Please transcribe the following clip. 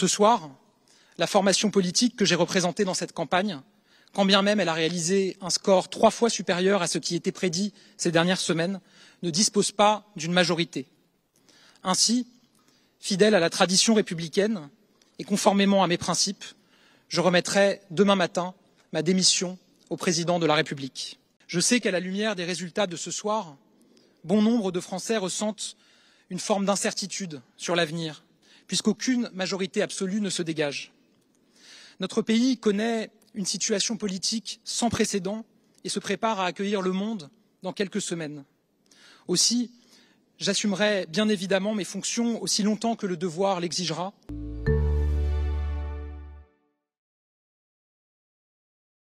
Ce soir, la formation politique que j'ai représentée dans cette campagne, quand bien même elle a réalisé un score trois fois supérieur à ce qui était prédit ces dernières semaines, ne dispose pas d'une majorité. Ainsi, fidèle à la tradition républicaine et conformément à mes principes, je remettrai demain matin ma démission au président de la République. Je sais qu'à la lumière des résultats de ce soir, bon nombre de Français ressentent une forme d'incertitude sur l'avenir puisqu'aucune majorité absolue ne se dégage. Notre pays connaît une situation politique sans précédent et se prépare à accueillir le monde dans quelques semaines. Aussi, j'assumerai bien évidemment mes fonctions aussi longtemps que le devoir l'exigera.